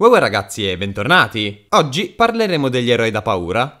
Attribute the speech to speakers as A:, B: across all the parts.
A: Wow ragazzi e bentornati! Oggi parleremo degli eroi da paura,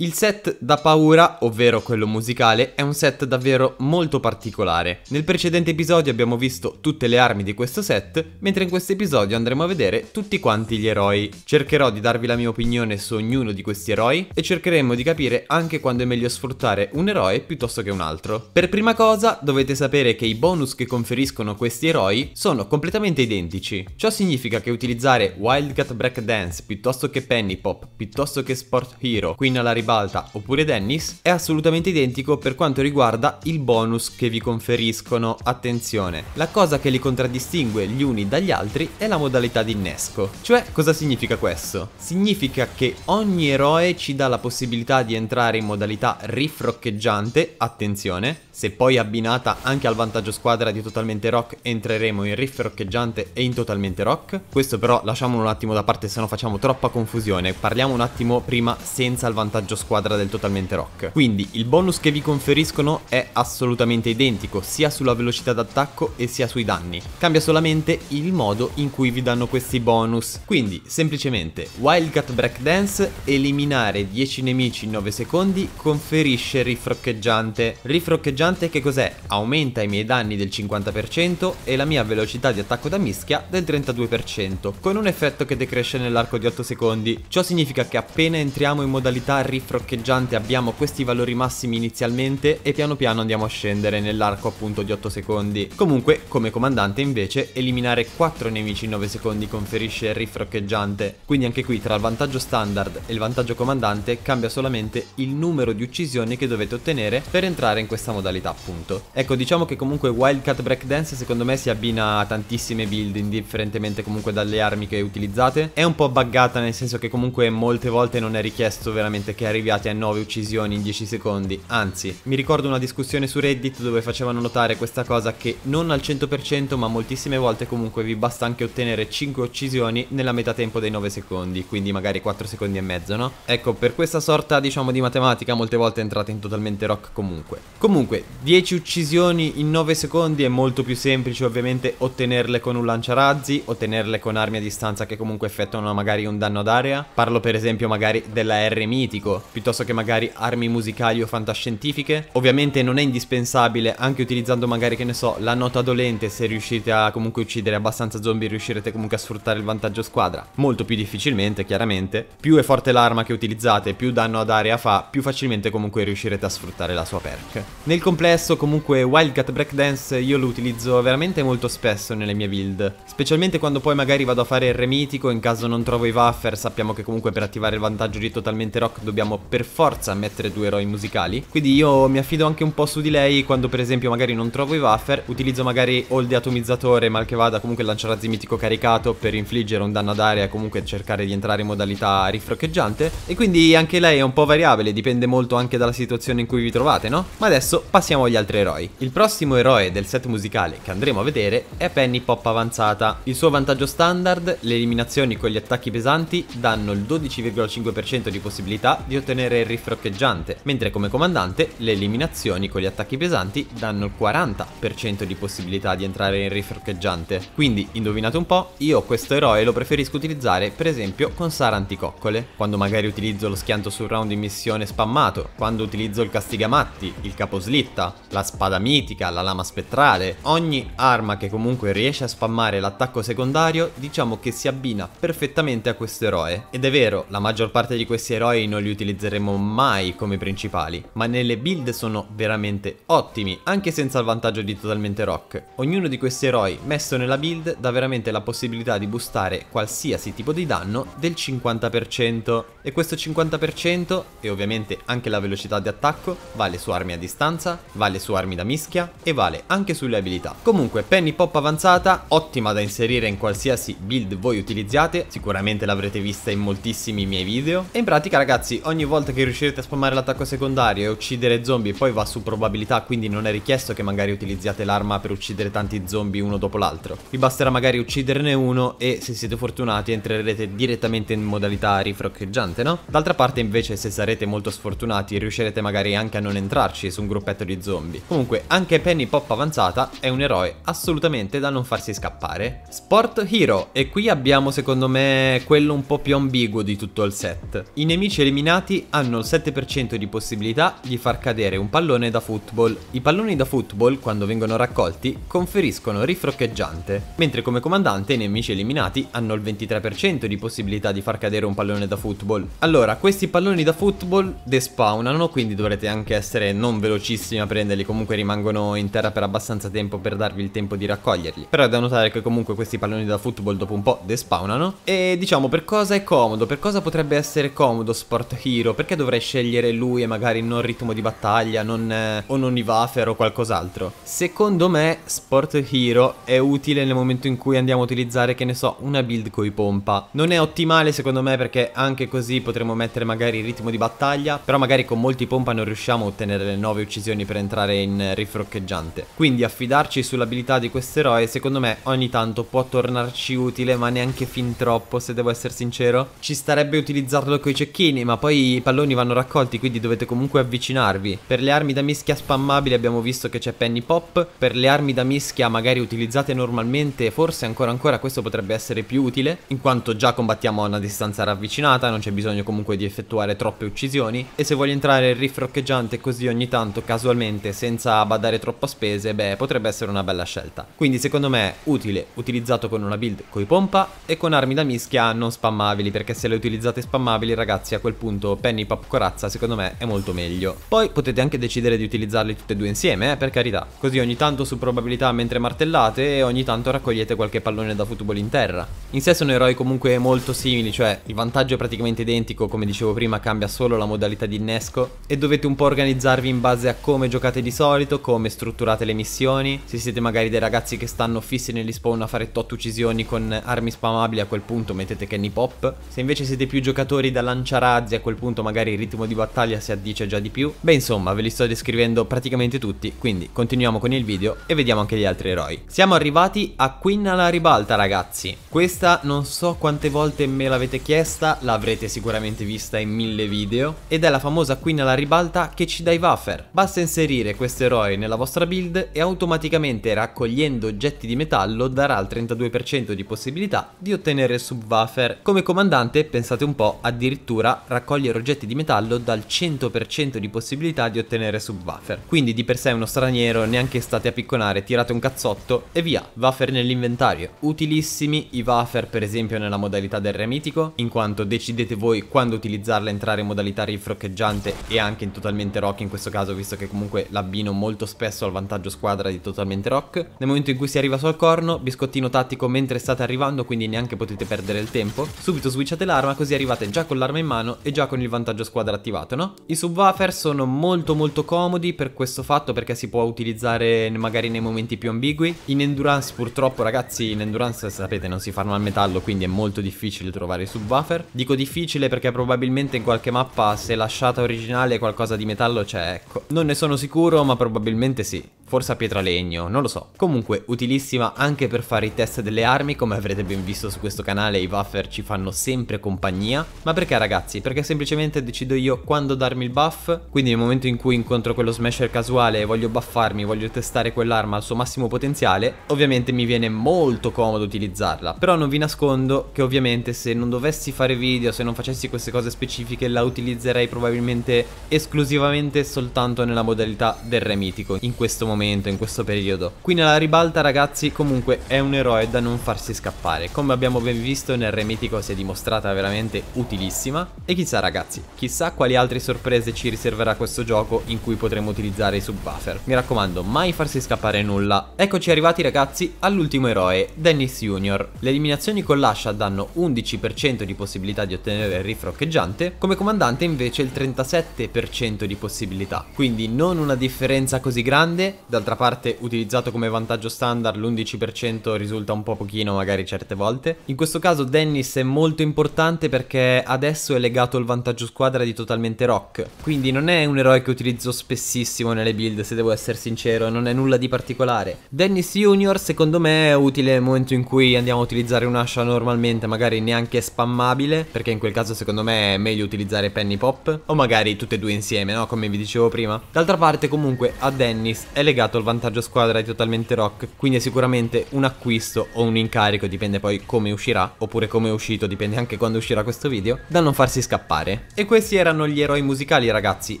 A: Il set da paura, ovvero quello musicale, è un set davvero molto particolare. Nel precedente episodio abbiamo visto tutte le armi di questo set, mentre in questo episodio andremo a vedere tutti quanti gli eroi. Cercherò di darvi la mia opinione su ognuno di questi eroi e cercheremo di capire anche quando è meglio sfruttare un eroe piuttosto che un altro. Per prima cosa dovete sapere che i bonus che conferiscono questi eroi sono completamente identici. Ciò significa che utilizzare Wildcat Breakdance piuttosto che Penny Pop piuttosto che Sport Hero, qui alla ribalta ribalta oppure Dennis è assolutamente identico per quanto riguarda il bonus che vi conferiscono. Attenzione, la cosa che li contraddistingue gli uni dagli altri è la modalità di innesco. Cioè, cosa significa questo? Significa che ogni eroe ci dà la possibilità di entrare in modalità rifroccheggiante, attenzione, se poi abbinata anche al vantaggio squadra di Totalmente Rock entreremo in rifroccheggiante e in Totalmente Rock, questo però lasciamolo un attimo da parte se no facciamo troppa confusione, parliamo un attimo prima senza il vantaggio squadra squadra del Totalmente Rock. Quindi il bonus che vi conferiscono è assolutamente identico sia sulla velocità d'attacco e sia sui danni. Cambia solamente il modo in cui vi danno questi bonus. Quindi semplicemente Wildcat Breakdance eliminare 10 nemici in 9 secondi conferisce rifroccheggiante. Rifroccheggiante che cos'è? Aumenta i miei danni del 50% e la mia velocità di attacco da mischia del 32% con un effetto che decresce nell'arco di 8 secondi. Ciò significa che appena entriamo in modalità rifroccheggiante froccheggiante abbiamo questi valori massimi inizialmente e piano piano andiamo a scendere nell'arco appunto di 8 secondi. Comunque come comandante invece eliminare 4 nemici in 9 secondi conferisce il rifroccheggiante, quindi anche qui tra il vantaggio standard e il vantaggio comandante cambia solamente il numero di uccisioni che dovete ottenere per entrare in questa modalità appunto. Ecco diciamo che comunque Wildcat Breakdance secondo me si abbina a tantissime build indifferentemente comunque dalle armi che utilizzate, è un po' buggata nel senso che comunque molte volte non è richiesto veramente che arrivi arrivati a 9 uccisioni in 10 secondi, anzi, mi ricordo una discussione su Reddit dove facevano notare questa cosa che non al 100% ma moltissime volte comunque vi basta anche ottenere 5 uccisioni nella metà tempo dei 9 secondi, quindi magari 4 secondi e mezzo, no? Ecco, per questa sorta diciamo di matematica molte volte entrate in totalmente rock comunque. Comunque, 10 uccisioni in 9 secondi è molto più semplice ovviamente ottenerle con un lanciarazzi, ottenerle con armi a distanza che comunque effettuano magari un danno ad area. Parlo per esempio magari della R mitico, piuttosto che magari armi musicali o fantascientifiche. Ovviamente non è indispensabile, anche utilizzando magari, che ne so, la nota dolente, se riuscite a comunque uccidere abbastanza zombie riuscirete comunque a sfruttare il vantaggio squadra. Molto più difficilmente, chiaramente. Più è forte l'arma che utilizzate, più danno ad area fa, più facilmente comunque riuscirete a sfruttare la sua perk. Nel complesso, comunque, Wildcat Breakdance io lo utilizzo veramente molto spesso nelle mie build, specialmente quando poi magari vado a fare il remitico, in caso non trovo i wafer, sappiamo che comunque per attivare il vantaggio di Totalmente Rock dobbiamo dobbiamo per forza mettere due eroi musicali Quindi io mi affido anche un po' su di lei quando per esempio magari non trovo i waffer Utilizzo magari o il deatomizzatore mal che vada comunque il lanciarazzi mitico caricato per infliggere un danno ad aria e comunque cercare di entrare in modalità rifroccheggiante E quindi anche lei è un po' variabile dipende molto anche dalla situazione in cui vi trovate no? Ma adesso passiamo agli altri eroi Il prossimo eroe del set musicale che andremo a vedere è Penny Pop avanzata Il suo vantaggio standard, le eliminazioni con gli attacchi pesanti danno il 12,5% di possibilità di ottenere il riff roccheggiante, mentre come comandante le eliminazioni con gli attacchi pesanti danno il 40% di possibilità di entrare in riff roccheggiante. Quindi, indovinate un po', io questo eroe lo preferisco utilizzare per esempio con Sara Anticoccole, quando magari utilizzo lo schianto sul round in missione spammato, quando utilizzo il castigamatti, il caposlitta, la spada mitica, la lama spettrale, ogni arma che comunque riesce a spammare l'attacco secondario diciamo che si abbina perfettamente a questo eroe. Ed è vero, la maggior parte di questi eroi non li utilizzo utilizzeremo mai come principali, ma nelle build sono veramente ottimi, anche senza il vantaggio di totalmente rock. Ognuno di questi eroi messo nella build dà veramente la possibilità di boostare qualsiasi tipo di danno del 50%, e questo 50% e ovviamente anche la velocità di attacco vale su armi a distanza, vale su armi da mischia e vale anche sulle abilità. Comunque Penny Pop avanzata, ottima da inserire in qualsiasi build voi utilizziate, sicuramente l'avrete vista in moltissimi miei video, e in pratica ragazzi ogni ogni volta che riuscirete a spammare l'attacco secondario e uccidere zombie poi va su probabilità quindi non è richiesto che magari utilizziate l'arma per uccidere tanti zombie uno dopo l'altro. Vi basterà magari ucciderne uno e se siete fortunati entrerete direttamente in modalità rifroccheggiante no? D'altra parte invece se sarete molto sfortunati riuscirete magari anche a non entrarci su un gruppetto di zombie. Comunque anche Penny Pop avanzata è un eroe assolutamente da non farsi scappare. Sport Hero e qui abbiamo secondo me quello un po' più ambiguo di tutto il set. I nemici eliminati attaccanti hanno il 7% di possibilità di far cadere un pallone da football. I palloni da football, quando vengono raccolti, conferiscono rifroccheggiante, mentre come comandante i nemici eliminati hanno il 23% di possibilità di far cadere un pallone da football. Allora, questi palloni da football despawnano, quindi dovrete anche essere non velocissimi a prenderli, comunque rimangono in terra per abbastanza tempo per darvi il tempo di raccoglierli. Però è da notare che comunque questi palloni da football dopo un po' despawnano e diciamo per cosa è comodo, per cosa potrebbe essere comodo Sport Hero tiro, perché dovrei scegliere lui e magari non ritmo di battaglia, non, eh, o non i Ivafer o qualcos'altro? Secondo me Sport Hero è utile nel momento in cui andiamo a utilizzare, che ne so, una build coi pompa. Non è ottimale secondo me perché anche così potremmo mettere magari il ritmo di battaglia, però magari con molti pompa non riusciamo a ottenere le 9 uccisioni per entrare in rifroccheggiante. Quindi affidarci sull'abilità di questo eroe secondo me ogni tanto può tornarci utile, ma neanche fin troppo se devo essere sincero. Ci starebbe utilizzarlo coi cecchini, ma poi i palloni vanno raccolti, quindi dovete comunque avvicinarvi. Per le armi da mischia spammabili abbiamo visto che c'è Penny Pop, per le armi da mischia magari utilizzate normalmente, forse ancora ancora questo potrebbe essere più utile, in quanto già combattiamo a una distanza ravvicinata, non c'è bisogno comunque di effettuare troppe uccisioni, e se vuoi entrare il rifroccheggiante così ogni tanto, casualmente, senza badare troppo a spese, beh, potrebbe essere una bella scelta. Quindi secondo me utile, utilizzato con una build coi pompa e con armi da mischia non spammabili, perché se le utilizzate spammabili ragazzi a quel punto Penny Pop Corazza secondo me è molto meglio. Poi potete anche decidere di utilizzarli tutti e due insieme, eh, per carità. Così ogni tanto su probabilità mentre martellate e ogni tanto raccogliete qualche pallone da football in terra. In sé sono eroi comunque molto simili, cioè il vantaggio è praticamente identico, come dicevo prima cambia solo la modalità di innesco e dovete un po' organizzarvi in base a come giocate di solito, come strutturate le missioni, se siete magari dei ragazzi che stanno fissi negli spawn a fare tot uccisioni con armi spamabili a quel punto mettete Kenny Pop, se invece siete più giocatori da lanciarazzi a quel punto magari il ritmo di battaglia si addice già di più. Beh insomma ve li sto descrivendo praticamente tutti, quindi continuiamo con il video e vediamo anche gli altri eroi. Siamo arrivati a Queen alla ribalta ragazzi. Questa non so quante volte me l'avete chiesta, l'avrete sicuramente vista in mille video, ed è la famosa Queen alla ribalta che ci dà i buffer. Basta inserire questo eroe nella vostra build e automaticamente raccogliendo oggetti di metallo darà il 32% di possibilità di ottenere subwoofer. Come comandante pensate un po' addirittura raccogliere togliere oggetti di metallo dal 100% di possibilità di ottenere subwoofer. Quindi di per sé uno straniero neanche state a picconare, tirate un cazzotto e via, wafer nell'inventario. Utilissimi i wafer per esempio nella modalità del re mitico, in quanto decidete voi quando utilizzarla entrare in modalità rifroccheggiante e anche in totalmente rock in questo caso visto che comunque l'abbino molto spesso al vantaggio squadra di totalmente rock. Nel momento in cui si arriva sul corno, biscottino tattico mentre state arrivando quindi neanche potete perdere il tempo, subito switchate l'arma così arrivate già con l'arma in mano e già con con il vantaggio squadra attivato, no? I subwoofer sono molto molto comodi per questo fatto perché si può utilizzare magari nei momenti più ambigui. In endurance purtroppo ragazzi, in endurance sapete non si fanno al metallo quindi è molto difficile trovare i subwoofer. Dico difficile perché probabilmente in qualche mappa se lasciata originale qualcosa di metallo c'è, cioè, ecco. Non ne sono sicuro ma probabilmente sì forse a pietralegno, non lo so. Comunque, utilissima anche per fare i test delle armi, come avrete ben visto su questo canale i buffer ci fanno sempre compagnia. Ma perché ragazzi? Perché semplicemente decido io quando darmi il buff, quindi nel momento in cui incontro quello smasher casuale e voglio buffarmi, voglio testare quell'arma al suo massimo potenziale, ovviamente mi viene molto comodo utilizzarla. Però non vi nascondo che ovviamente se non dovessi fare video, se non facessi queste cose specifiche, la utilizzerei probabilmente esclusivamente soltanto nella modalità del re mitico in questo momento momento, in questo periodo. Qui nella ribalta ragazzi comunque è un eroe da non farsi scappare, come abbiamo ben visto nel re mitico si è dimostrata veramente utilissima. E chissà ragazzi, chissà quali altre sorprese ci riserverà questo gioco in cui potremo utilizzare i subbuffer. Mi raccomando, mai farsi scappare nulla. Eccoci arrivati ragazzi all'ultimo eroe, Dennis Jr. Le eliminazioni con l'ascia danno 11% di possibilità di ottenere il rifroccheggiante, come comandante invece il 37% di possibilità, quindi non una differenza così grande, D'altra parte, utilizzato come vantaggio standard, l'11% risulta un po' pochino magari certe volte. In questo caso Dennis è molto importante perché adesso è legato al vantaggio squadra di totalmente rock. Quindi non è un eroe che utilizzo spessissimo nelle build, se devo essere sincero, non è nulla di particolare. Dennis Junior secondo me è utile nel momento in cui andiamo a utilizzare un'ascia normalmente, magari neanche spammabile, perché in quel caso secondo me è meglio utilizzare Penny Pop, o magari tutte e due insieme, no? Come vi dicevo prima. D'altra parte comunque a Dennis è legato spiegato il vantaggio squadra è totalmente rock, quindi è sicuramente un acquisto o un incarico, dipende poi come uscirà, oppure come è uscito, dipende anche quando uscirà questo video, da non farsi scappare. E questi erano gli eroi musicali ragazzi,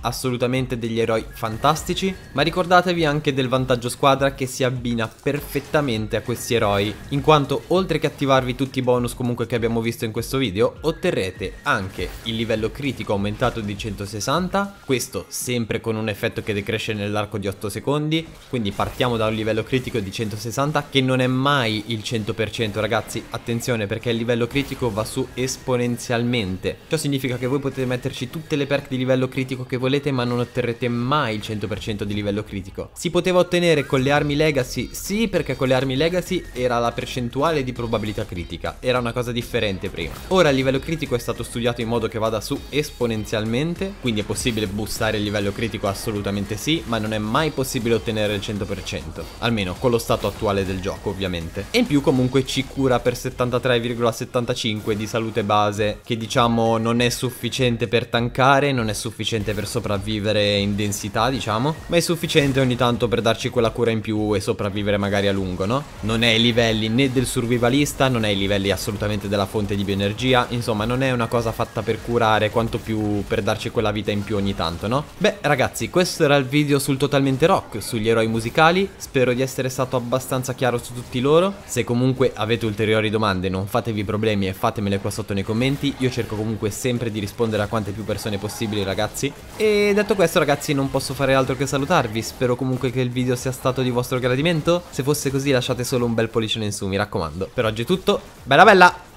A: assolutamente degli eroi fantastici, ma ricordatevi anche del vantaggio squadra che si abbina perfettamente a questi eroi, in quanto oltre che attivarvi tutti i bonus comunque che abbiamo visto in questo video, otterrete anche il livello critico aumentato di 160, questo sempre con un effetto che decresce nell'arco di 8 secondi, quindi partiamo da un livello critico di 160 che non è mai il 100% ragazzi, attenzione perché il livello critico va su esponenzialmente, ciò significa che voi potete metterci tutte le perk di livello critico che volete ma non otterrete mai il 100% di livello critico. Si poteva ottenere con le armi legacy? Sì perché con le armi legacy era la percentuale di probabilità critica, era una cosa differente prima. Ora il livello critico è stato studiato in modo che vada su esponenzialmente, quindi è possibile boostare il livello critico assolutamente sì, ma non è mai possibile ottenere ottenere il 100%, almeno con lo stato attuale del gioco ovviamente. E in più comunque ci cura per 73,75 di salute base che diciamo non è sufficiente per tankare, non è sufficiente per sopravvivere in densità diciamo, ma è sufficiente ogni tanto per darci quella cura in più e sopravvivere magari a lungo, no? Non è ai livelli né del survivalista, non è ai livelli assolutamente della fonte di bioenergia, insomma non è una cosa fatta per curare quanto più per darci quella vita in più ogni tanto, no? Beh ragazzi, questo era il video sul Totalmente Rock, sugli eroi musicali, spero di essere stato abbastanza chiaro su tutti loro, se comunque avete ulteriori domande non fatevi problemi e fatemele qua sotto nei commenti, io cerco comunque sempre di rispondere a quante più persone possibili ragazzi. E detto questo ragazzi non posso fare altro che salutarvi, spero comunque che il video sia stato di vostro gradimento, se fosse così lasciate solo un bel pollicione in su mi raccomando. Per oggi è tutto, bella bella!